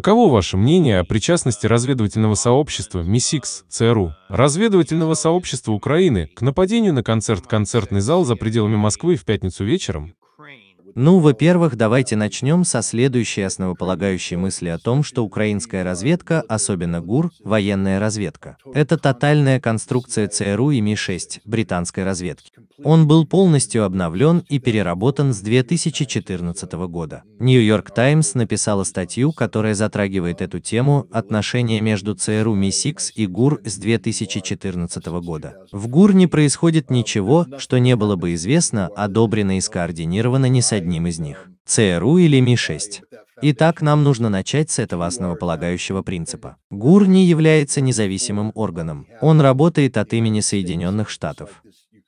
Каково ваше мнение о причастности разведывательного сообщества МИСИКС ЦРУ, разведывательного сообщества Украины к нападению на концерт-концертный зал за пределами Москвы в пятницу вечером, ну, во-первых, давайте начнем со следующей основополагающей мысли о том, что украинская разведка, особенно ГУР, военная разведка. Это тотальная конструкция ЦРУ и Ми-6, британской разведки. Он был полностью обновлен и переработан с 2014 года. Нью-Йорк Таймс написала статью, которая затрагивает эту тему, отношения между ЦРУ Ми-6 и ГУР с 2014 года. В ГУР не происходит ничего, что не было бы известно, одобрено и скоординировано ни с одним одним из них – ЦРУ или Ми-6. Итак, нам нужно начать с этого основополагающего принципа. ГУР не является независимым органом, он работает от имени Соединенных Штатов.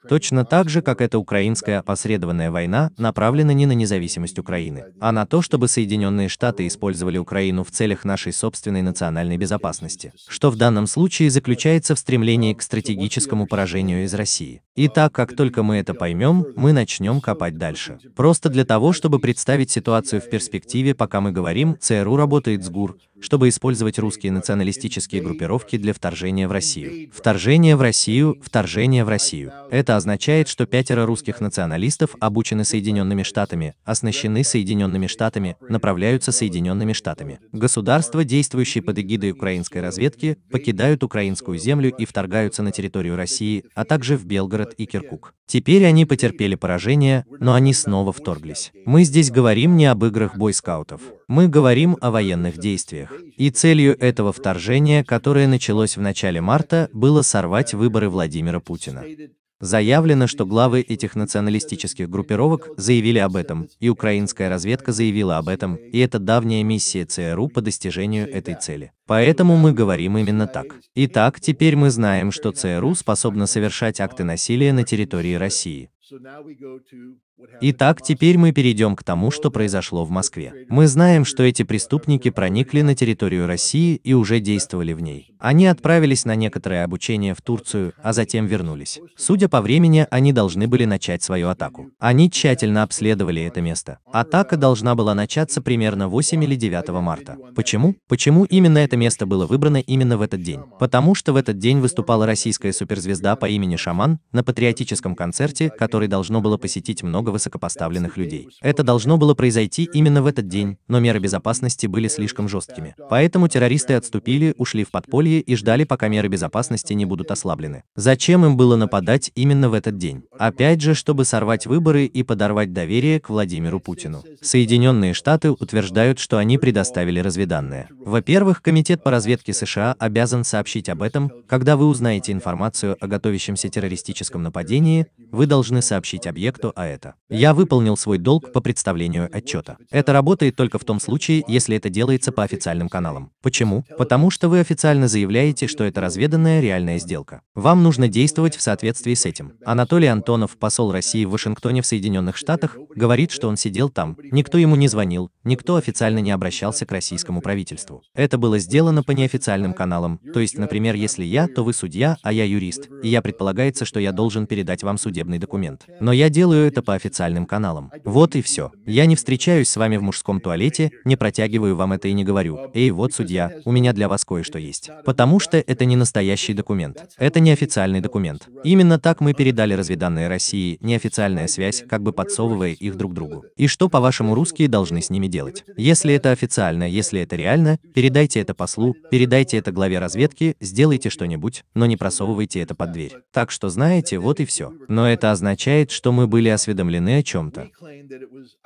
Точно так же, как эта украинская опосредованная война направлена не на независимость Украины, а на то, чтобы Соединенные Штаты использовали Украину в целях нашей собственной национальной безопасности, что в данном случае заключается в стремлении к стратегическому поражению из России. И так, как только мы это поймем, мы начнем копать дальше. Просто для того, чтобы представить ситуацию в перспективе, пока мы говорим, ЦРУ работает с ГУР, чтобы использовать русские националистические группировки для вторжения в Россию. Вторжение в Россию, вторжение в Россию. Это означает, что пятеро русских националистов обучены Соединенными Штатами, оснащены Соединенными Штатами, направляются Соединенными Штатами. Государства, действующие под эгидой украинской разведки, покидают украинскую землю и вторгаются на территорию России, а также в Белгород Ленинград и Киркук. Теперь они потерпели поражение, но они снова вторглись. Мы здесь говорим не об играх бойскаутов. Мы говорим о военных действиях. И целью этого вторжения, которое началось в начале марта, было сорвать выборы Владимира Путина. Заявлено, что главы этих националистических группировок заявили об этом, и украинская разведка заявила об этом, и это давняя миссия ЦРУ по достижению этой цели. Поэтому мы говорим именно так. Итак, теперь мы знаем, что ЦРУ способна совершать акты насилия на территории России. Итак, теперь мы перейдем к тому, что произошло в Москве. Мы знаем, что эти преступники проникли на территорию России и уже действовали в ней. Они отправились на некоторое обучение в Турцию, а затем вернулись. Судя по времени, они должны были начать свою атаку. Они тщательно обследовали это место. Атака должна была начаться примерно 8 или 9 марта. Почему? Почему именно это место было выбрано именно в этот день? Потому что в этот день выступала российская суперзвезда по имени Шаман на патриотическом концерте, который должно было посетить много много высокопоставленных людей. Это должно было произойти именно в этот день, но меры безопасности были слишком жесткими. Поэтому террористы отступили, ушли в подполье и ждали, пока меры безопасности не будут ослаблены. Зачем им было нападать именно в этот день? Опять же, чтобы сорвать выборы и подорвать доверие к Владимиру Путину. Соединенные Штаты утверждают, что они предоставили разведанные. Во-первых, Комитет по разведке США обязан сообщить об этом, когда вы узнаете информацию о готовящемся террористическом нападении, вы должны сообщить объекту о это. Я выполнил свой долг по представлению отчета. Это работает только в том случае, если это делается по официальным каналам. Почему? Потому что вы официально заявляете, что это разведанная реальная сделка. Вам нужно действовать в соответствии с этим. Анатолий Антонов, посол России в Вашингтоне в Соединенных Штатах, говорит, что он сидел там. Никто ему не звонил, никто официально не обращался к российскому правительству. Это было сделано по неофициальным каналам. То есть, например, если я, то вы судья, а я юрист, и я предполагается, что я должен передать вам судебный документ. Но я делаю это по официальным официальным каналам. Вот и все. Я не встречаюсь с вами в мужском туалете, не протягиваю вам это и не говорю. Эй, вот судья, у меня для вас кое-что есть. Потому что это не настоящий документ. Это не официальный документ. Именно так мы передали разведанные России неофициальная связь, как бы подсовывая их друг другу. И что, по-вашему, русские должны с ними делать? Если это официально, если это реально, передайте это послу, передайте это главе разведки, сделайте что-нибудь, но не просовывайте это под дверь. Так что знаете, вот и все. Но это означает, что мы были осведомлены осведомлены о чем-то.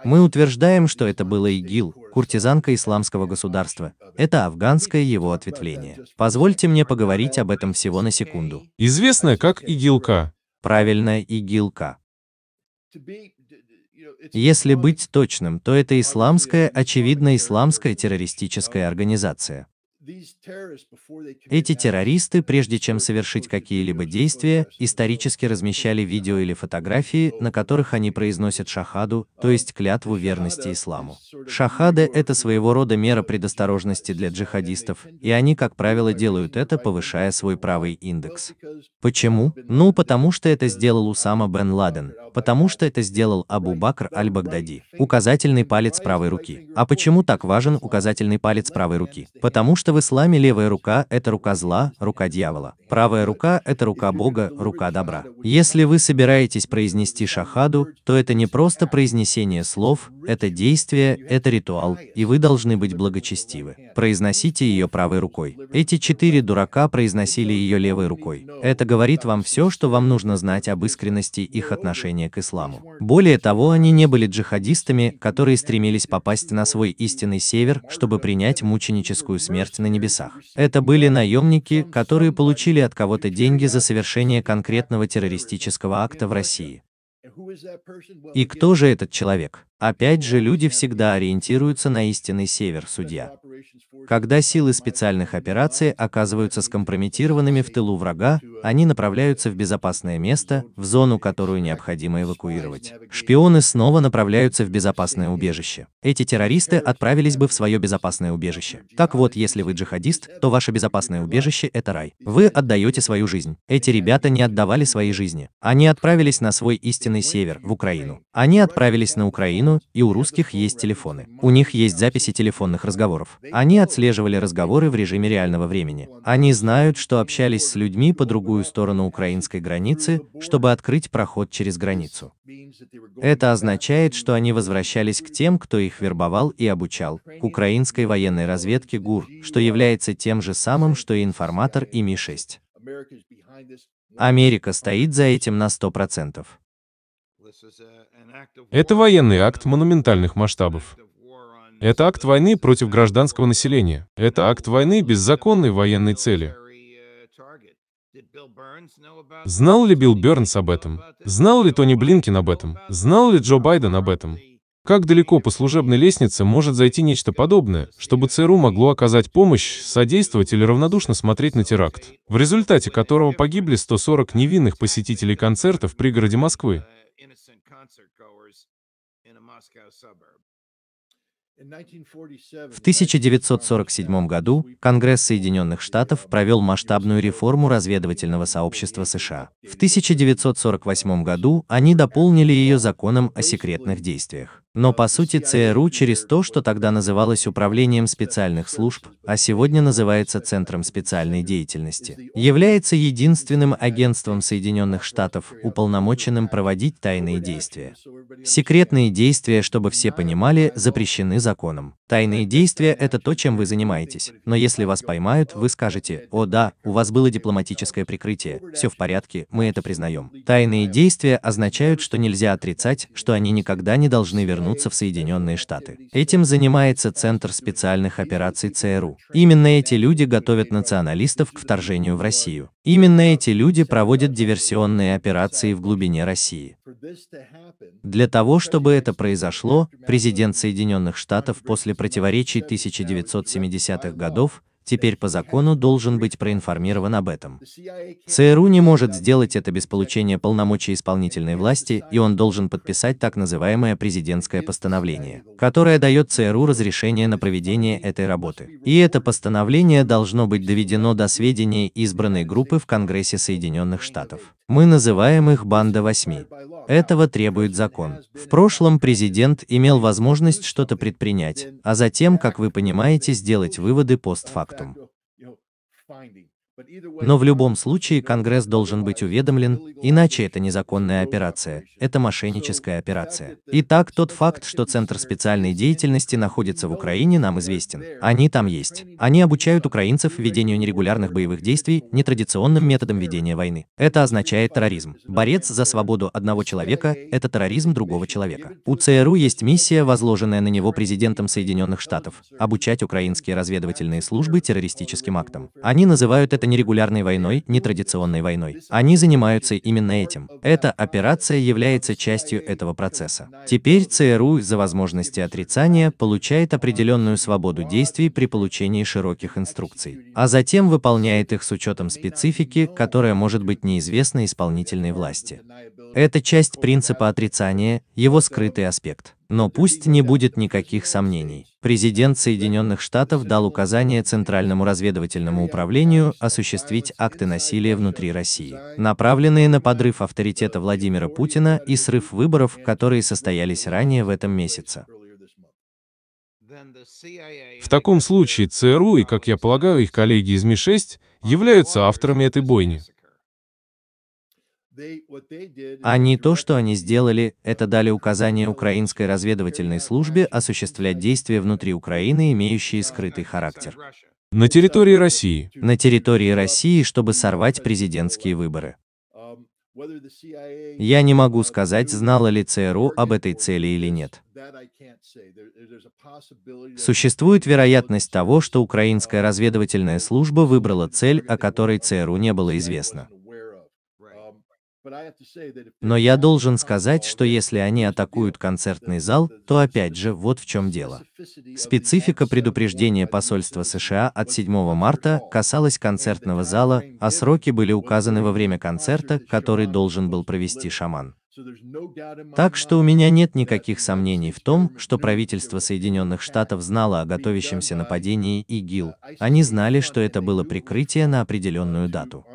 Мы утверждаем, что это было ИГИЛ, куртизанка исламского государства. Это афганское его ответвление. Позвольте мне поговорить об этом всего на секунду. Известная как Игилка, правильная Игилка. Если быть точным, то это исламская, очевидно, исламская террористическая организация. Эти террористы, прежде чем совершить какие-либо действия, исторически размещали видео или фотографии, на которых они произносят шахаду, то есть клятву верности исламу. Шахады это своего рода мера предосторожности для джихадистов, и они, как правило, делают это, повышая свой правый индекс. Почему? Ну, потому что это сделал Усама бен Ладен, потому что это сделал Абу Бакр аль-Багдади, указательный палец правой руки. А почему так важен указательный палец правой руки? Потому что в исламе левая рука – это рука зла, рука дьявола, правая рука – это рука Бога, рука добра. Если вы собираетесь произнести шахаду, то это не просто произнесение слов, это действие, это ритуал, и вы должны быть благочестивы. Произносите ее правой рукой. Эти четыре дурака произносили ее левой рукой. Это говорит вам все, что вам нужно знать об искренности их отношения к исламу. Более того, они не были джихадистами, которые стремились попасть на свой истинный север, чтобы принять мученическую смерть на небесах. Это были наемники, которые получили от кого-то деньги за совершение конкретного террористического акта в России. И кто же этот человек? Опять же, люди всегда ориентируются на истинный север, судья. Когда силы специальных операций оказываются скомпрометированными в тылу врага, они направляются в безопасное место, в зону, которую необходимо эвакуировать. Шпионы снова направляются в безопасное убежище. Эти террористы отправились бы в свое безопасное убежище. Так вот, если вы джихадист, то ваше безопасное убежище – это рай. Вы отдаете свою жизнь. Эти ребята не отдавали своей жизни. Они отправились на свой истинный север, в Украину. Они отправились на Украину, Украину, и у русских есть телефоны. У них есть записи телефонных разговоров. Они отслеживали разговоры в режиме реального времени. Они знают, что общались с людьми по другую сторону украинской границы, чтобы открыть проход через границу. Это означает, что они возвращались к тем, кто их вербовал и обучал, к украинской военной разведке ГУР, что является тем же самым, что и информатор и Ми-6. Америка стоит за этим на 100%. Это военный акт монументальных масштабов. Это акт войны против гражданского населения. Это акт войны беззаконной военной цели. Знал ли Билл Бернс об этом? Знал ли Тони Блинкин об этом? Знал ли Джо Байден об этом? Как далеко по служебной лестнице может зайти нечто подобное, чтобы ЦРУ могло оказать помощь, содействовать или равнодушно смотреть на теракт, в результате которого погибли 140 невинных посетителей концертов в пригороде Москвы? В 1947 году Конгресс Соединенных Штатов провел масштабную реформу разведывательного сообщества США. В 1948 году они дополнили ее законом о секретных действиях. Но по сути ЦРУ через то, что тогда называлось Управлением специальных служб, а сегодня называется Центром специальной деятельности, является единственным агентством Соединенных Штатов, уполномоченным проводить тайные действия. Секретные действия, чтобы все понимали, запрещены законом. Тайные действия – это то, чем вы занимаетесь, но если вас поймают, вы скажете, о да, у вас было дипломатическое прикрытие, все в порядке, мы это признаем. Тайные действия означают, что нельзя отрицать, что они никогда не должны вернуться вернуться в Соединенные Штаты. Этим занимается Центр специальных операций ЦРУ. Именно эти люди готовят националистов к вторжению в Россию. Именно эти люди проводят диверсионные операции в глубине России. Для того, чтобы это произошло, президент Соединенных Штатов после противоречий 1970-х годов теперь по закону должен быть проинформирован об этом. ЦРУ не может сделать это без получения полномочий исполнительной власти, и он должен подписать так называемое президентское постановление, которое дает ЦРУ разрешение на проведение этой работы. И это постановление должно быть доведено до сведения избранной группы в Конгрессе Соединенных Штатов. Мы называем их «банда восьми». Этого требует закон. В прошлом президент имел возможность что-то предпринять, а затем, как вы понимаете, сделать выводы постфактум. Achtung Но в любом случае Конгресс должен быть уведомлен, иначе это незаконная операция, это мошенническая операция. Итак, тот факт, что Центр специальной деятельности находится в Украине, нам известен. Они там есть. Они обучают украинцев ведению нерегулярных боевых действий нетрадиционным методом ведения войны. Это означает терроризм. Борец за свободу одного человека – это терроризм другого человека. У ЦРУ есть миссия, возложенная на него президентом Соединенных Штатов – обучать украинские разведывательные службы террористическим актам. Они называют это нерегулярным регулярной войной, нетрадиционной войной. Они занимаются именно этим. Эта операция является частью этого процесса. Теперь ЦРУ за возможности отрицания получает определенную свободу действий при получении широких инструкций, а затем выполняет их с учетом специфики, которая может быть неизвестна исполнительной власти. Это часть принципа отрицания, его скрытый аспект. Но пусть не будет никаких сомнений. Президент Соединенных Штатов дал указание Центральному разведывательному управлению осуществить акты насилия внутри России, направленные на подрыв авторитета Владимира Путина и срыв выборов, которые состоялись ранее в этом месяце. В таком случае ЦРУ и, как я полагаю, их коллеги из Ми-6 являются авторами этой бойни. А не то, что они сделали, это дали указание украинской разведывательной службе осуществлять действия внутри Украины, имеющие скрытый характер. На территории России. На территории России, чтобы сорвать президентские выборы. Um, Я не могу uh, сказать, знала ли ЦРУ об этой цели или нет. Существует вероятность того, что украинская uh, разведывательная служба выбрала цель, о которой ЦРУ не было известно. Но я должен сказать, что если они атакуют концертный зал, то опять же, вот в чем дело. Специфика предупреждения посольства США от 7 марта касалась концертного зала, а сроки были указаны во время концерта, который должен был провести шаман. Так что у меня нет никаких сомнений в том, что правительство Соединенных Штатов знало о готовящемся нападении ИГИЛ. Они знали, что это было прикрытие на определенную uh, дату.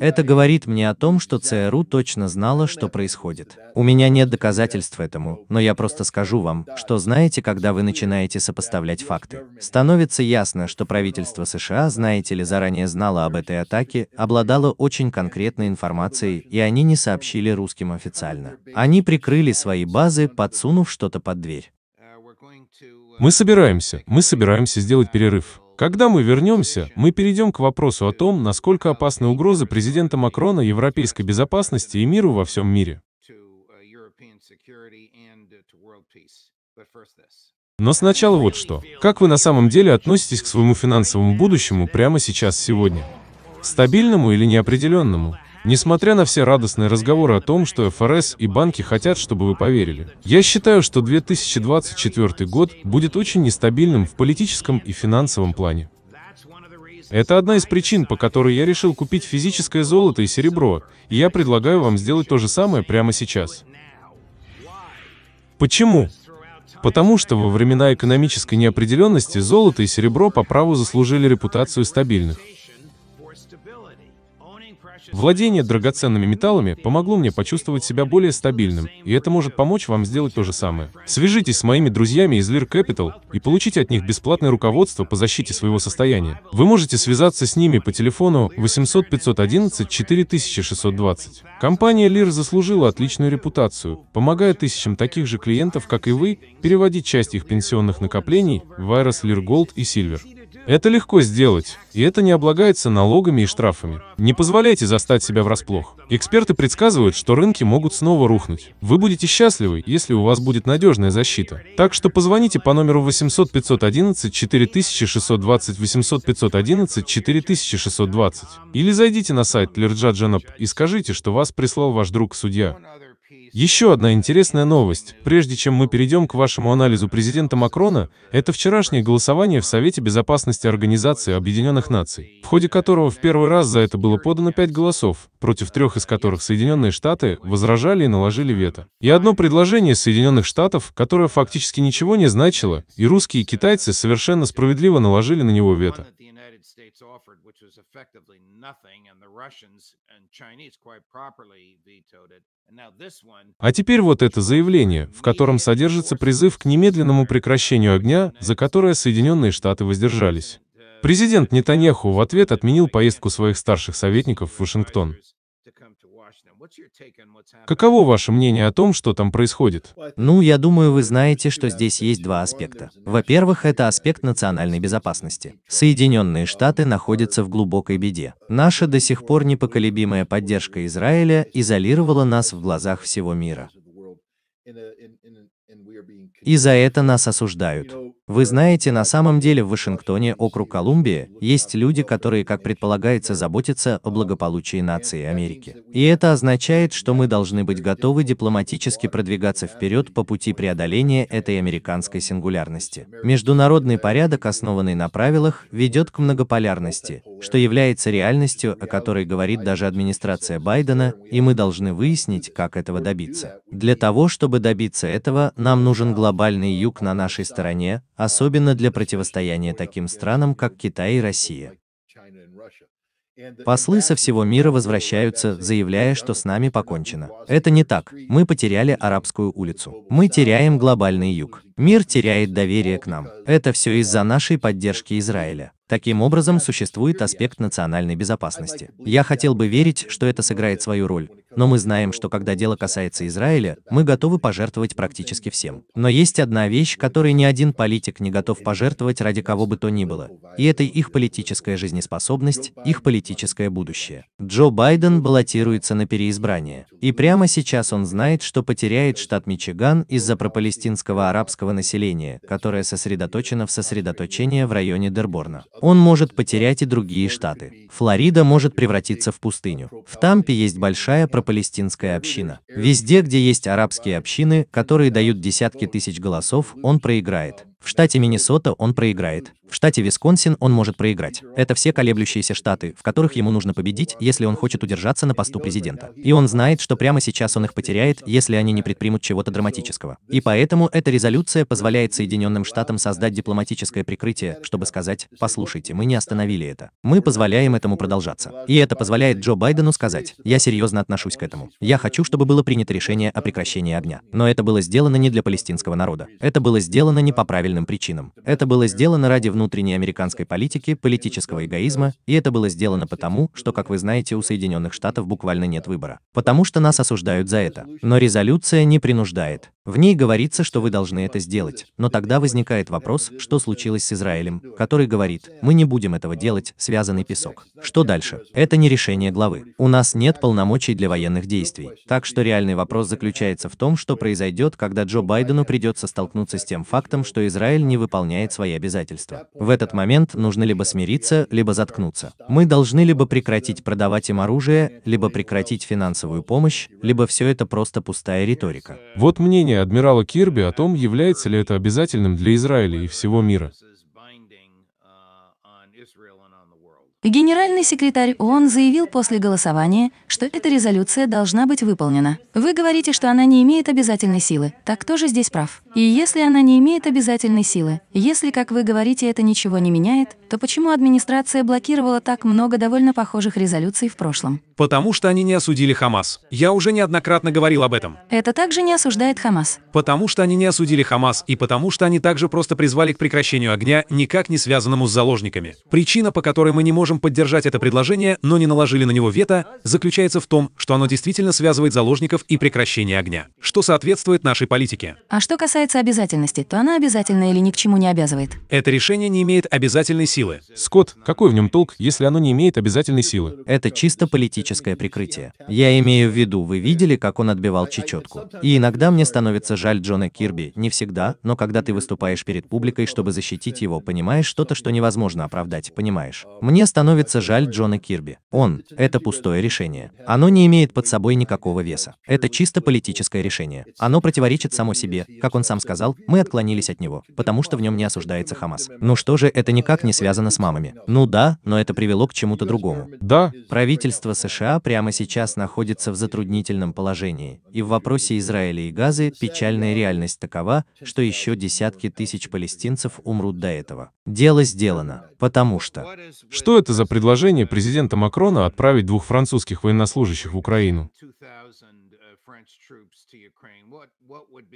Это говорит мне о том, что ЦРУ точно знало, что происходит. У меня нет доказательств этому, но я просто скажу вам, что знаете, когда вы начинаете сопоставлять факты. Становится ясно, что правительство США, знаете ли, заранее знало об этой атаке, обладало очень конкретной информацией, и они не сообщили русским официально. Они прикрыли свои базы, подсунув что-то под дверь. Мы собираемся, мы собираемся сделать перерыв. Когда мы вернемся, мы перейдем к вопросу о том, насколько опасны угрозы президента Макрона европейской безопасности и миру во всем мире. Но сначала вот что. Как вы на самом деле относитесь к своему финансовому будущему прямо сейчас, сегодня? Стабильному или неопределенному? Несмотря на все радостные разговоры о том, что ФРС и банки хотят, чтобы вы поверили. Я считаю, что 2024 год будет очень нестабильным в политическом и финансовом плане. Это одна из причин, по которой я решил купить физическое золото и серебро, и я предлагаю вам сделать то же самое прямо сейчас. Почему? Потому что во времена экономической неопределенности золото и серебро по праву заслужили репутацию стабильных. Владение драгоценными металлами помогло мне почувствовать себя более стабильным, и это может помочь вам сделать то же самое. Свяжитесь с моими друзьями из Lear Capital и получите от них бесплатное руководство по защите своего состояния. Вы можете связаться с ними по телефону 800 511 4620. Компания Lear заслужила отличную репутацию, помогая тысячам таких же клиентов, как и вы, переводить часть их пенсионных накоплений в Virus Lear Gold и Silver. Это легко сделать, и это не облагается налогами и штрафами. Не позволяйте застать себя врасплох. Эксперты предсказывают, что рынки могут снова рухнуть. Вы будете счастливы, если у вас будет надежная защита. Так что позвоните по номеру 800 511 4620 800 511 4620 или зайдите на сайт Лерджа Дженап и скажите, что вас прислал ваш друг-судья. Еще одна интересная новость, прежде чем мы перейдем к вашему анализу президента Макрона, это вчерашнее голосование в Совете Безопасности Организации Объединенных Наций, в ходе которого в первый раз за это было подано пять голосов, против трех из которых Соединенные Штаты возражали и наложили вето. И одно предложение Соединенных Штатов, которое фактически ничего не значило, и русские и китайцы совершенно справедливо наложили на него вето. А теперь вот это заявление, в котором содержится призыв к немедленному прекращению огня, за которое Соединенные Штаты воздержались. Президент Нетаньяху в ответ отменил поездку своих старших советников в Вашингтон. Каково ваше мнение о том, что там происходит? Ну, я думаю, вы знаете, что здесь есть два аспекта. Во-первых, это аспект национальной безопасности. Соединенные Штаты находятся в глубокой беде. Наша до сих пор непоколебимая поддержка Израиля изолировала нас в глазах всего мира. И за это нас осуждают. Вы знаете, на самом деле в Вашингтоне, округ Колумбия, есть люди, которые, как предполагается, заботятся о благополучии нации Америки. И это означает, что мы должны быть готовы дипломатически продвигаться вперед по пути преодоления этой американской сингулярности. Международный порядок, основанный на правилах, ведет к многополярности, что является реальностью, о которой говорит даже администрация Байдена, и мы должны выяснить, как этого добиться. Для того, чтобы добиться этого, нам нужен глобальный юг на нашей стороне, особенно для противостояния таким странам, как Китай и Россия. Послы со всего мира возвращаются, заявляя, что с нами покончено. Это не так. Мы потеряли арабскую улицу. Мы теряем глобальный юг. Мир теряет доверие к нам. Это все из-за нашей поддержки Израиля. Таким образом, существует аспект национальной безопасности. Я хотел бы верить, что это сыграет свою роль, но мы знаем, что когда дело касается Израиля, мы готовы пожертвовать практически всем. Но есть одна вещь, которой ни один политик не готов пожертвовать ради кого бы то ни было. И это их политическая жизнеспособность, их политическое будущее. Джо Байден баллотируется на переизбрание. И прямо сейчас он знает, что потеряет штат Мичиган из-за пропалестинского арабского населения, которое сосредоточено в сосредоточении в районе Дерборна. Он может потерять и другие штаты. Флорида может превратиться в пустыню. В Тампе есть большая палестинская община. Везде, где есть арабские общины, которые дают десятки тысяч голосов, он проиграет. В штате Миннесота он проиграет. В штате Висконсин он может проиграть. Это все колеблющиеся штаты, в которых ему нужно победить, если он хочет удержаться на посту президента. И он знает, что прямо сейчас он их потеряет, если они не предпримут чего-то драматического. И поэтому эта резолюция позволяет Соединенным Штатам создать дипломатическое прикрытие, чтобы сказать, послушайте, мы не остановили это. Мы позволяем этому продолжаться. И это позволяет Джо Байдену сказать, я серьезно отношусь к этому. Я хочу, чтобы было принято решение о прекращении огня. Но это было сделано не для палестинского народа. Это было сделано не по правилам правильным причинам. Это было сделано ради внутренней американской политики, политического эгоизма, и это было сделано потому, что, как вы знаете, у Соединенных Штатов буквально нет выбора. Потому что нас осуждают за это. Но резолюция не принуждает. В ней говорится, что вы должны это сделать, но тогда возникает вопрос, что случилось с Израилем, который говорит, мы не будем этого делать, связанный песок. Что дальше? Это не решение главы. У нас нет полномочий для военных действий. Так что реальный вопрос заключается в том, что произойдет, когда Джо Байдену придется столкнуться с тем фактом, что Израиль не выполняет свои обязательства. В этот момент нужно либо смириться, либо заткнуться. Мы должны либо прекратить продавать им оружие, либо прекратить финансовую помощь, либо все это просто пустая риторика. Вот мнение заявление адмирала Кирби о том, является ли это обязательным для Израиля и всего мира. Генеральный секретарь ООН заявил после голосования, что эта резолюция должна быть выполнена. Вы говорите, что она не имеет обязательной силы. Так кто же здесь прав? И если она не имеет обязательной силы, если, как вы говорите, это ничего не меняет, то почему администрация блокировала так много довольно похожих резолюций в прошлом? Потому что они не осудили Хамас. Я уже неоднократно говорил об этом. Это также не осуждает Хамас. Потому что они не осудили Хамас и потому что они также просто призвали к прекращению огня, никак не связанному с заложниками. Причина, по которой мы не можем поддержать это предложение, но не наложили на него вето, заключается в том, что оно действительно связывает заложников и прекращение огня, что соответствует нашей политике. А что касается касается обязательности, то она обязательна или ни к чему не обязывает. Это решение не имеет обязательной силы. Скотт, какой в нем толк, если оно не имеет обязательной силы? Это чисто политическое прикрытие. Я имею в виду, вы видели, как он отбивал чечетку. И иногда мне становится жаль Джона Кирби, не всегда, но когда ты выступаешь перед публикой, чтобы защитить его, понимаешь что-то, что невозможно оправдать, понимаешь? Мне становится жаль Джона Кирби. Он — это пустое решение. Оно не имеет под собой никакого веса. Это чисто политическое решение. Оно противоречит само себе, как он сам сказал, мы отклонились от него, потому что в нем не осуждается Хамас. Ну что же, это никак не связано с мамами. Ну да, но это привело к чему-то другому. Да. Правительство США прямо сейчас находится в затруднительном положении. И в вопросе Израиля и Газы печальная реальность такова, что еще десятки тысяч палестинцев умрут до этого. Дело сделано, потому что... Что это за предложение президента Макрона отправить двух французских военнослужащих в Украину?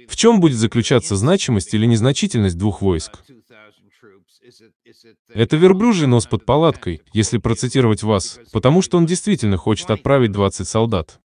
В чем будет заключаться значимость или незначительность двух uh, войск? Это верблюжий нос под палаткой, если процитировать вас, потому что он действительно хочет отправить 20 солдат.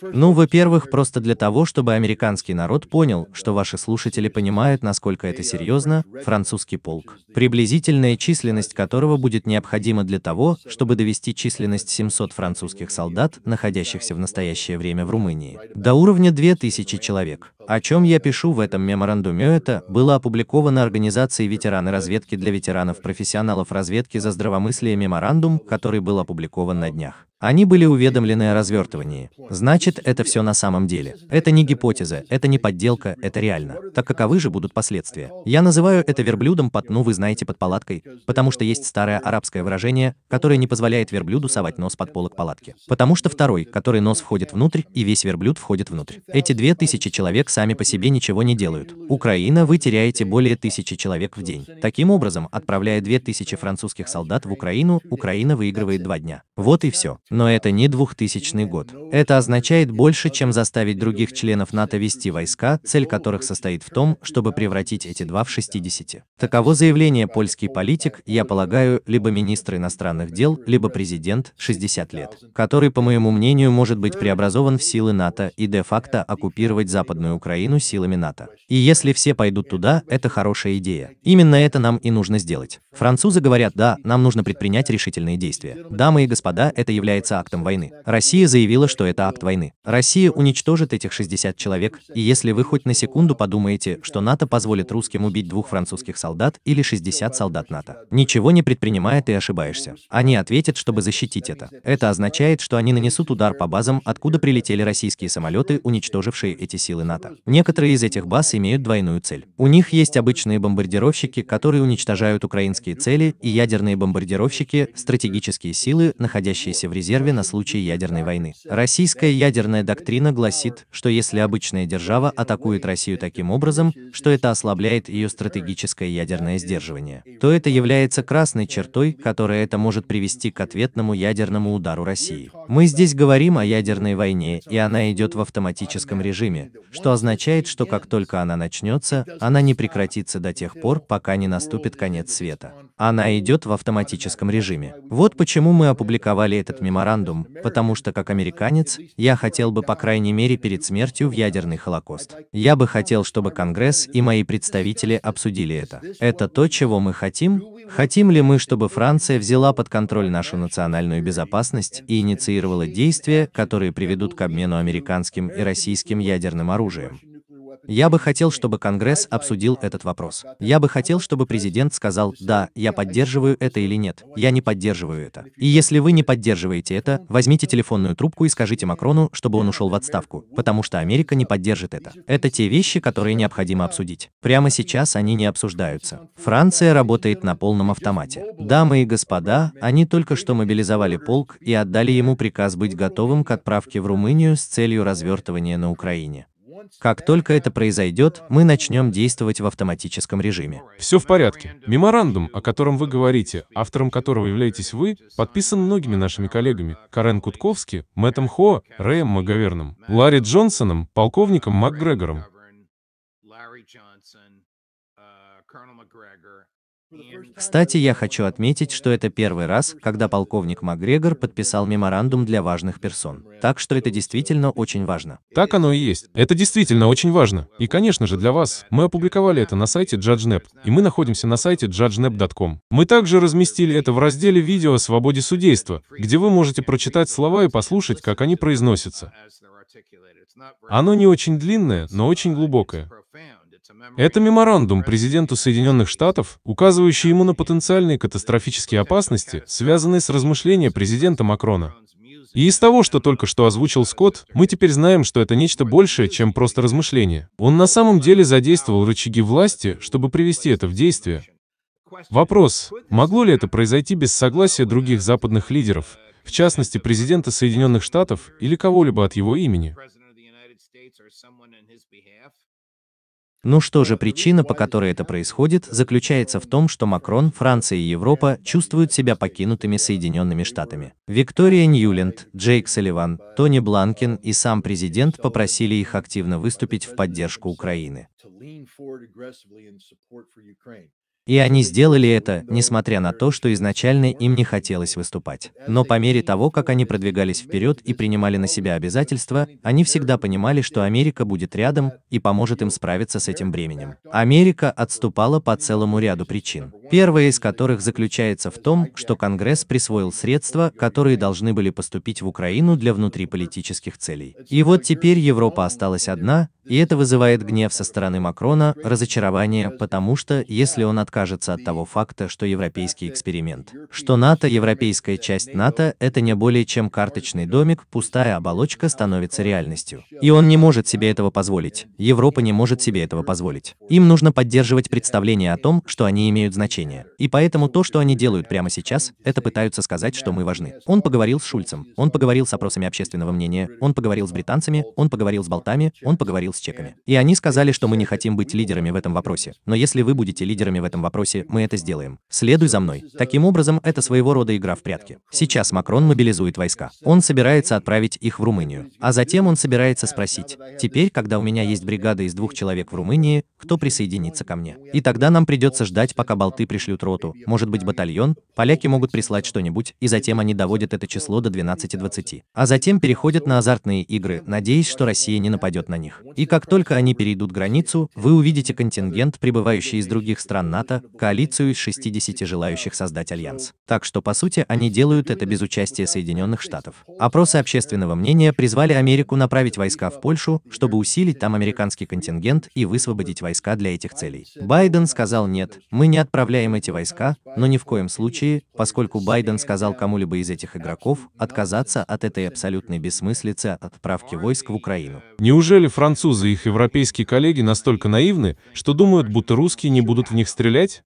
Ну, ну, во-первых, просто для того, чтобы американский народ понял, что ваши слушатели понимают, насколько это серьезно, французский полк, приблизительная численность которого будет необходима для того, чтобы довести численность 700 французских солдат, находящихся в настоящее время в Румынии, до уровня 2000 человек. О чем я пишу в этом меморандуме это было опубликовано организацией ветераны разведки для ветеранов профессионалов разведки за здравомыслие меморандум, который был опубликован на днях. Они были уведомлены о развертывании. Значит, это все на самом деле. Это не гипотеза, это не подделка, это реально. Так каковы же будут последствия? Я называю это верблюдом под, ну вы знаете, под палаткой, потому что есть старое арабское выражение, которое не позволяет верблюду совать нос под полок палатки. Потому что второй, который нос входит внутрь, и весь верблюд входит внутрь. Эти две тысячи человек сами по себе ничего не делают. Украина, вы теряете более тысячи человек в день. Таким образом, отправляя две тысячи французских солдат в Украину, Украина выигрывает два дня. Вот и все. Но это не 2000 год. Это означает больше, чем заставить других членов НАТО вести войска, цель которых состоит в том, чтобы превратить эти два в 60. Таково заявление польский политик, я полагаю, либо министр иностранных дел, либо президент, 60 лет, который, по моему мнению, может быть преобразован в силы НАТО и де-факто оккупировать Западную Украину силами НАТО. И если все пойдут туда, это хорошая идея. Именно это нам и нужно сделать. Французы говорят, да, нам нужно предпринять решительные действия. Дамы и господа, это является является актом войны. Россия заявила, что это акт войны. Россия уничтожит этих 60 человек, и если вы хоть на секунду подумаете, что НАТО позволит русским убить двух французских солдат или 60 солдат НАТО, ничего не предпринимает и ошибаешься. Они ответят, чтобы защитить это. Это означает, что они нанесут удар по базам, откуда прилетели российские самолеты, уничтожившие эти силы НАТО. Некоторые из этих баз имеют двойную цель. У них есть обычные бомбардировщики, которые уничтожают украинские цели, и ядерные бомбардировщики, стратегические силы, находящиеся в резерве резерве на случай ядерной войны. Российская ядерная доктрина гласит, что если обычная держава атакует Россию таким образом, что это ослабляет ее стратегическое ядерное сдерживание, то это является красной чертой, которая это может привести к ответному ядерному удару России. Мы здесь говорим о ядерной войне, и она идет в автоматическом режиме, что означает, что как только она начнется, она не прекратится до тех пор, пока не наступит конец света она идет в автоматическом режиме. Вот почему мы опубликовали этот меморандум, потому что как американец, я хотел бы по крайней мере перед смертью в ядерный холокост. Я бы хотел, чтобы Конгресс и мои представители обсудили это. Это то, чего мы хотим? Хотим ли мы, чтобы Франция взяла под контроль нашу национальную безопасность и инициировала действия, которые приведут к обмену американским и российским ядерным оружием? Я бы хотел, чтобы Конгресс обсудил этот вопрос. Я бы хотел, чтобы президент сказал, да, я поддерживаю это или нет, я не поддерживаю это. И если вы не поддерживаете это, возьмите телефонную трубку и скажите Макрону, чтобы он ушел в отставку, потому что Америка не поддержит это. Это те вещи, которые необходимо обсудить. Прямо сейчас они не обсуждаются. Франция работает на полном автомате. Дамы и господа, они только что мобилизовали полк и отдали ему приказ быть готовым к отправке в Румынию с целью развертывания на Украине. Как только это произойдет, мы начнем действовать в автоматическом режиме. Все в порядке. Меморандум, о котором вы говорите, автором которого являетесь вы, подписан многими нашими коллегами. Карен Кутковски, Мэттом Хо, Рэем Маговерном, Ларри Джонсоном, полковником МакГрегором. Кстати, я хочу отметить, что это первый раз, когда полковник Макгрегор подписал меморандум для важных персон. Так что это действительно очень важно. Так оно и есть. Это действительно очень важно. И, конечно же, для вас. Мы опубликовали это на сайте JudgeNet, и мы находимся на сайте judgenet.com. Мы также разместили это в разделе «Видео о свободе судейства», где вы можете прочитать слова и послушать, как они произносятся. Оно не очень длинное, но очень глубокое. Это меморандум президенту Соединенных Штатов, указывающий ему на потенциальные катастрофические опасности, связанные с размышлением президента Макрона. И из того, что только что озвучил Скотт, мы теперь знаем, что это нечто большее, чем просто размышление. Он на самом деле задействовал рычаги власти, чтобы привести это в действие. Вопрос, могло ли это произойти без согласия других западных лидеров, в частности президента Соединенных Штатов или кого-либо от его имени? Ну что же, причина, по которой это происходит, заключается в том, что Макрон, Франция и Европа чувствуют себя покинутыми Соединенными Штатами. Виктория Ньюленд, Джейк Салливан, Тони Бланкин и сам президент попросили их активно выступить в поддержку Украины. И они сделали это, несмотря на то, что изначально им не хотелось выступать. Но по мере того, как они продвигались вперед и принимали на себя обязательства, они всегда понимали, что Америка будет рядом и поможет им справиться с этим бременем. Америка отступала по целому ряду причин. Первая из которых заключается в том, что Конгресс присвоил средства, которые должны были поступить в Украину для внутриполитических целей. И вот теперь Европа осталась одна, и это вызывает гнев со стороны Макрона, разочарование, потому что, если он от откажется от того факта, что европейский эксперимент, что НАТО, европейская часть НАТО, это не более чем карточный домик, пустая оболочка становится реальностью. И он не может себе этого позволить. Европа не может себе этого позволить. Им нужно поддерживать представление о том, что они имеют значение. И поэтому то, что они делают прямо сейчас, это пытаются сказать, что мы важны. Он поговорил с Шульцем, он поговорил с опросами общественного мнения, он поговорил с британцами, он поговорил с болтами, он поговорил с чеками. И они сказали, что мы не хотим быть лидерами в этом вопросе. Но если вы будете лидерами в этом этом вопросе, мы это сделаем. Следуй за мной. Таким образом, это своего рода игра в прятки. Сейчас Макрон мобилизует войска. Он собирается отправить их в Румынию. А затем он собирается спросить, теперь, когда у меня есть бригада из двух человек в Румынии, кто присоединится ко мне? И тогда нам придется ждать, пока болты пришлют роту, может быть батальон, поляки могут прислать что-нибудь, и затем они доводят это число до 12-20. А затем переходят на азартные игры, надеясь, что Россия не нападет на них. И как только они перейдут границу, вы увидите контингент, прибывающий из других стран НАТО, Совета, коалицию из 60 желающих создать альянс. Так что, по сути, они делают это без участия Соединенных Штатов. Опросы общественного мнения призвали Америку направить войска в Польшу, чтобы усилить там американский контингент и высвободить войска для этих целей. Байден сказал нет, мы не отправляем эти войска, но ни в коем случае, поскольку Байден сказал кому-либо из этих игроков отказаться от этой абсолютной бессмыслицы от отправки войск в Украину. Неужели французы и их европейские коллеги настолько наивны, что думают, будто русские не будут в них стрелять? представлять,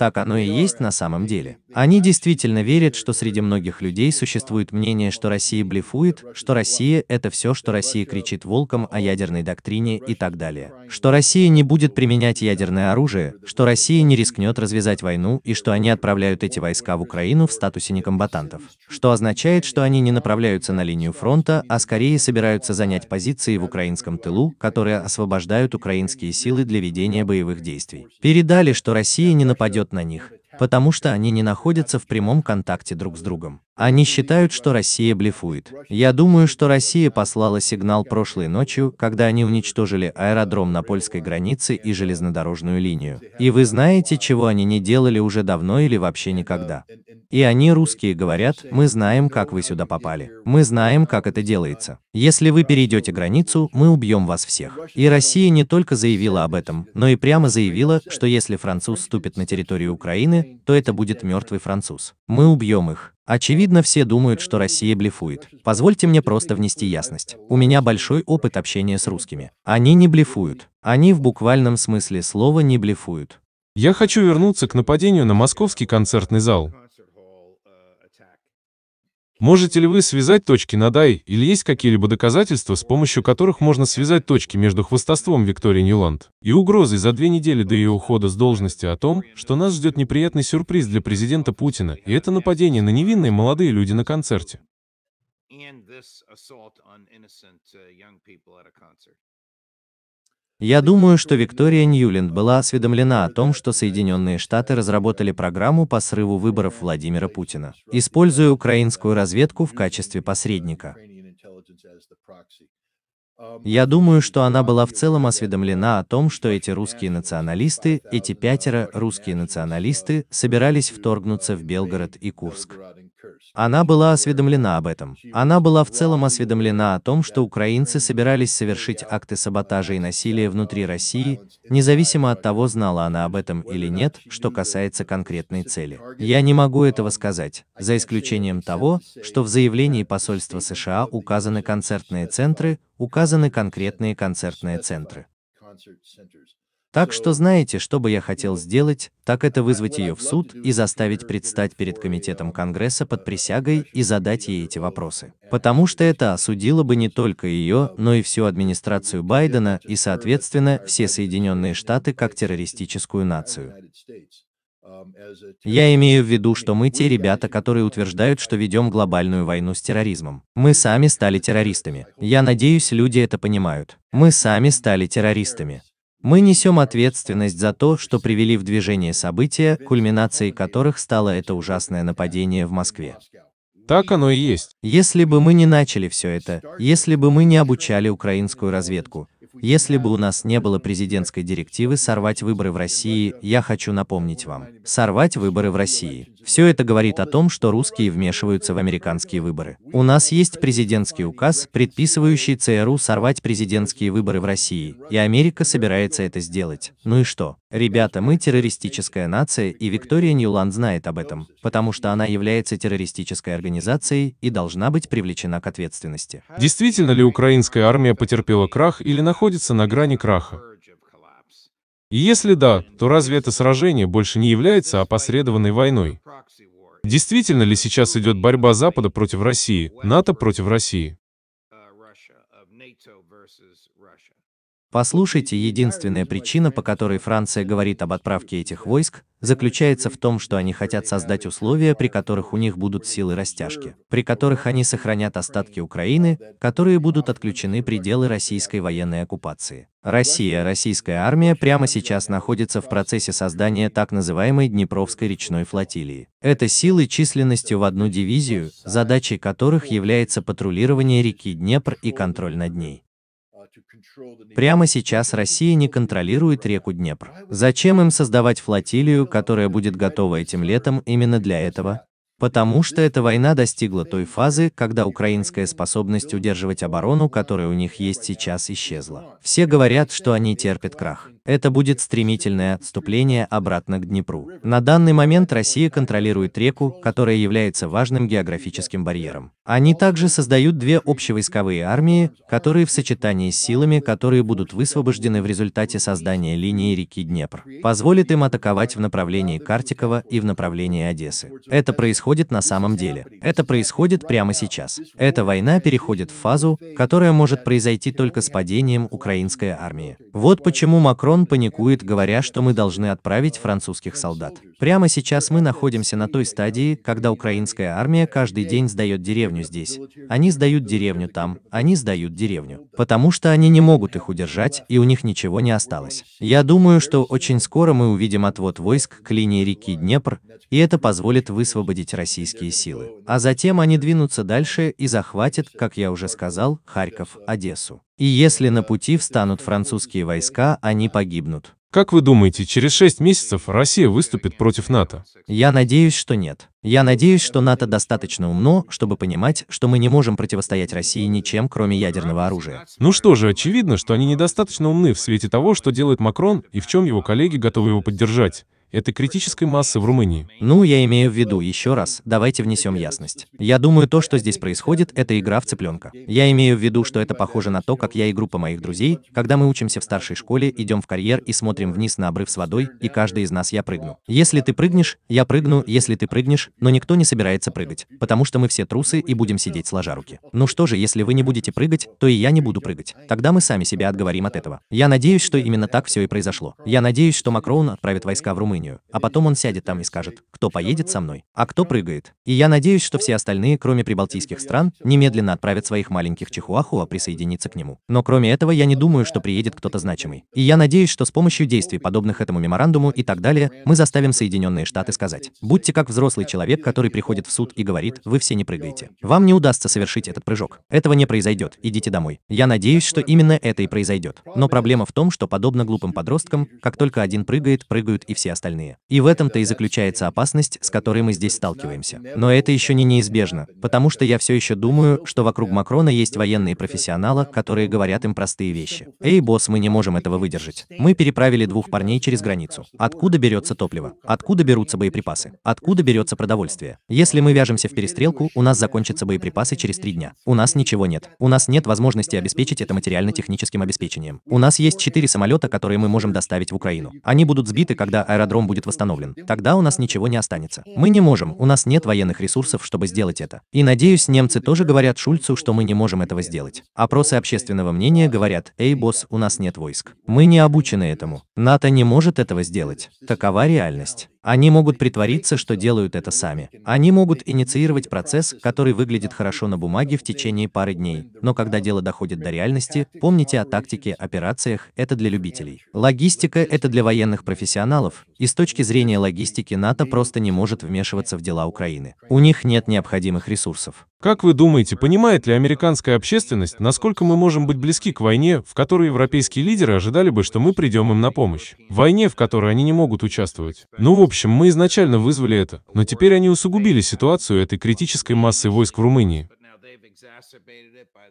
так оно и есть на самом деле. Они действительно верят, что среди многих людей существует мнение, что Россия блефует, что Россия – это все, что Россия кричит волком о ядерной доктрине и так далее. Что Россия не будет применять ядерное оружие, что Россия не рискнет развязать войну и что они отправляют эти войска в Украину в статусе некомбатантов. Что означает, что они не направляются на линию фронта, а скорее собираются занять позиции в украинском тылу, которые освобождают украинские силы для ведения боевых действий. Передали, что Россия не нападет на них, потому что они не находятся в прямом контакте друг с другом. Они считают, что Россия блефует. Я думаю, что Россия послала сигнал прошлой ночью, когда они уничтожили аэродром на польской границе и железнодорожную линию. И вы знаете, чего они не делали уже давно или вообще никогда. И они, русские, говорят, мы знаем, как вы сюда попали. Мы знаем, как это делается. Если вы перейдете границу, мы убьем вас всех. И Россия не только заявила об этом, но и прямо заявила, что если француз вступит на территорию Украины, то это будет мертвый француз. Мы убьем их. Очевидно, все думают, что Россия блефует. Позвольте мне просто внести ясность. У меня большой опыт общения с русскими. Они не блефуют. Они в буквальном смысле слова не блефуют. Я хочу вернуться к нападению на московский концертный зал. Можете ли вы связать точки над «и» или есть какие-либо доказательства, с помощью которых можно связать точки между хвостовством Виктории Ньюланд и угрозой за две недели до ее ухода с должности о том, что нас ждет неприятный сюрприз для президента Путина, и это нападение на невинные молодые люди на концерте? Я думаю, что Виктория Ньюленд была осведомлена о том, что Соединенные Штаты разработали программу по срыву выборов Владимира Путина, используя украинскую разведку в качестве посредника. Я думаю, что она была в целом осведомлена о том, что эти русские националисты, эти пятеро русские националисты, собирались вторгнуться в Белгород и Курск. Она была осведомлена об этом. Она была в целом осведомлена о том, что украинцы собирались совершить акты саботажа и насилия внутри России, независимо от того, знала она об этом или нет, что касается конкретной цели. Я не могу этого сказать, за исключением того, что в заявлении посольства США указаны концертные центры, указаны конкретные концертные центры. Так что знаете, что бы я хотел сделать, так это вызвать ее в суд и заставить предстать перед комитетом Конгресса под присягой и задать ей эти вопросы. Потому что это осудило бы не только ее, но и всю администрацию Байдена и, соответственно, все Соединенные Штаты как террористическую нацию. Я имею в виду, что мы те ребята, которые утверждают, что ведем глобальную войну с терроризмом. Мы сами стали террористами. Я надеюсь, люди это понимают. Мы сами стали террористами. Мы несем ответственность за то, что привели в движение события, кульминацией которых стало это ужасное нападение в Москве. Так оно и есть. Если бы мы не начали все это, если бы мы не обучали украинскую разведку, если бы у нас не было президентской директивы сорвать выборы в России, я хочу напомнить вам, сорвать выборы в России. Все это говорит о том, что русские вмешиваются в американские выборы. У нас есть президентский указ, предписывающий ЦРУ сорвать президентские выборы в России, и Америка собирается это сделать. Ну и что? Ребята, мы террористическая нация, и Виктория Ньюланд знает об этом, потому что она является террористической организацией и должна быть привлечена к ответственности. Действительно ли украинская армия потерпела крах или находится на грани краха? если да, то разве это сражение больше не является опосредованной войной? Действительно ли сейчас идет борьба Запада против России, НАТО против России? Послушайте, единственная причина, по которой Франция говорит об отправке этих войск, заключается в том, что они хотят создать условия, при которых у них будут силы растяжки, при которых они сохранят остатки Украины, которые будут отключены пределы российской военной оккупации. Россия, российская армия прямо сейчас находится в процессе создания так называемой Днепровской речной флотилии. Это силы численностью в одну дивизию, задачей которых является патрулирование реки Днепр и контроль над ней. Прямо сейчас Россия не контролирует реку Днепр. Зачем им создавать флотилию, которая будет готова этим летом именно для этого? Потому что эта война достигла той фазы, когда украинская способность удерживать оборону, которая у них есть сейчас, исчезла. Все говорят, что они терпят крах. Это будет стремительное отступление обратно к Днепру. На данный момент Россия контролирует реку, которая является важным географическим барьером. Они также создают две общевойсковые армии, которые в сочетании с силами, которые будут высвобождены в результате создания линии реки Днепр, позволит им атаковать в направлении Картикова и в направлении Одессы. Это происходит происходит на самом деле. Это происходит прямо сейчас. Эта война переходит в фазу, которая может произойти только с падением украинской армии. Вот почему Макрон паникует, говоря, что мы должны отправить французских солдат. Прямо сейчас мы находимся на той стадии, когда украинская армия каждый день сдает деревню здесь. Они сдают деревню там, они сдают деревню. Потому что они не могут их удержать, и у них ничего не осталось. Я думаю, что очень скоро мы увидим отвод войск к линии реки Днепр, и это позволит высвободить российские силы. А затем они двинутся дальше и захватят, как я уже сказал, Харьков, Одессу. И если на пути встанут французские войска, они погибнут. Как вы думаете, через шесть месяцев Россия выступит против НАТО? Я надеюсь, что нет. Я надеюсь, что НАТО достаточно умно, чтобы понимать, что мы не можем противостоять России ничем, кроме ядерного оружия. Ну что же, очевидно, что они недостаточно умны в свете того, что делает Макрон и в чем его коллеги готовы его поддержать этой критической массы в Румынии. Ну, я имею в виду, еще раз, давайте внесем ясность. Я думаю, то, что здесь происходит, это игра в цыпленка. Я имею в виду, что это похоже на то, как я и группа моих друзей, когда мы учимся в старшей школе, идем в карьер и смотрим вниз на обрыв с водой, и каждый из нас я прыгну. Если ты прыгнешь, я прыгну, если ты прыгнешь, но никто не собирается прыгать, потому что мы все трусы и будем сидеть сложа руки. Ну что же, если вы не будете прыгать, то и я не буду прыгать. Тогда мы сами себя отговорим от этого. Я надеюсь, что именно так все и произошло. Я надеюсь, что Макроун отправит войска в Румынию Армению, а потом он сядет там и скажет, кто поедет со мной, а кто прыгает. И я надеюсь, что все остальные, кроме прибалтийских стран, немедленно отправят своих маленьких чихуахуа присоединиться к нему. Но кроме этого, я не думаю, что приедет кто-то значимый. И я надеюсь, что с помощью действий, подобных этому меморандуму и так далее, мы заставим Соединенные Штаты сказать, будьте как взрослый человек, который приходит в суд и говорит, вы все не прыгаете. Вам не удастся совершить этот прыжок. Этого не произойдет, идите домой. Я надеюсь, что именно это и произойдет. Но проблема в том, что подобно глупым подросткам, как только один прыгает, прыгают и все остальные остальные. И в этом-то и заключается опасность, с которой мы здесь сталкиваемся. Но это еще не неизбежно, потому что я все еще думаю, что вокруг Макрона есть военные профессионалы, которые говорят им простые вещи. Эй, босс, мы не можем этого выдержать. Мы переправили двух парней через границу. Откуда берется топливо? Откуда берутся боеприпасы? Откуда берется продовольствие? Если мы вяжемся в перестрелку, у нас закончатся боеприпасы через три дня. У нас ничего нет. У нас нет возможности обеспечить это материально-техническим обеспечением. У нас есть четыре самолета, которые мы можем доставить в Украину. Они будут сбиты, когда аэродром Крым будет восстановлен. Тогда у нас ничего не останется. Мы не можем, у нас нет военных ресурсов, чтобы сделать это. И надеюсь, немцы тоже говорят Шульцу, что мы не можем этого сделать. Опросы общественного мнения говорят, эй, босс, у нас нет войск. Мы не обучены этому. НАТО не может этого сделать. Такова реальность. Они могут притвориться, что делают это сами. Они могут инициировать процесс, который выглядит хорошо на бумаге в течение пары дней, но когда дело доходит до реальности, помните о тактике, операциях, это для любителей. Логистика – это для военных профессионалов, и с точки зрения логистики НАТО просто не может вмешиваться в дела Украины. У них нет необходимых ресурсов. Как вы думаете, понимает ли американская общественность, насколько мы можем быть близки к войне, в которой европейские лидеры ожидали бы, что мы придем им на помощь? Войне, в которой они не могут участвовать. Ну, в общем, мы изначально вызвали это, но теперь они усугубили ситуацию этой критической массы войск в Румынии. Uh,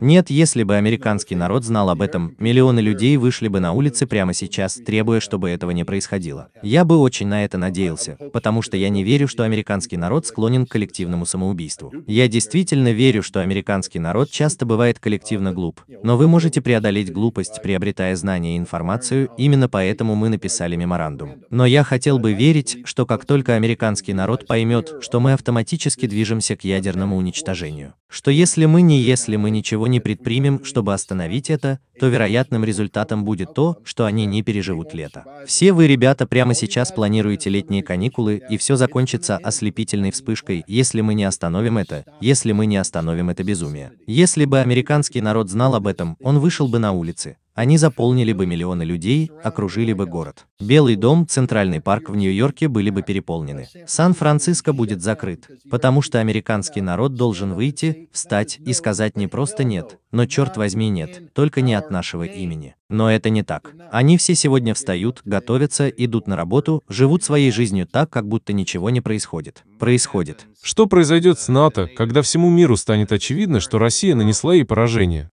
Нет, если бы американский народ знал об этом, миллионы людей вышли бы на улицы прямо сейчас, требуя, чтобы этого не происходило. Я бы очень на это надеялся, потому что я не верю, что американский народ склонен к коллективному самоубийству. Я действительно верю, что американский народ часто бывает коллективно глуп, но вы можете преодолеть глупость, приобретая знания и информацию, именно поэтому мы написали меморандум. Но я хотел бы верить, что как только американский народ поймет, что мы автоматически движемся к ядерному уничтожению. Что если мы не если мы ничего не предпримем, чтобы остановить это, то вероятным результатом будет то, что они не переживут лето. Все вы, ребята, прямо сейчас планируете летние каникулы, и все закончится ослепительной вспышкой, если мы не остановим это, если мы не остановим это безумие. Если бы американский народ знал об этом, он вышел бы на улицы, они заполнили бы миллионы людей, окружили бы город. Белый дом, Центральный парк в Нью-Йорке были бы переполнены. Сан-Франциско будет закрыт, потому что американский народ должен выйти, встать и сказать не просто нет, но черт возьми нет, только не от нашего имени. Но это не так. Они все сегодня встают, готовятся, идут на работу, живут своей жизнью так, как будто ничего не происходит. Происходит. Что произойдет с НАТО, когда всему миру станет очевидно, что Россия нанесла ей поражение?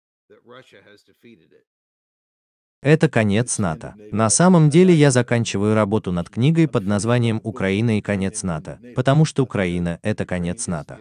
Это конец НАТО. На самом деле я заканчиваю работу над книгой под названием «Украина и конец НАТО», потому что Украина – это конец НАТО.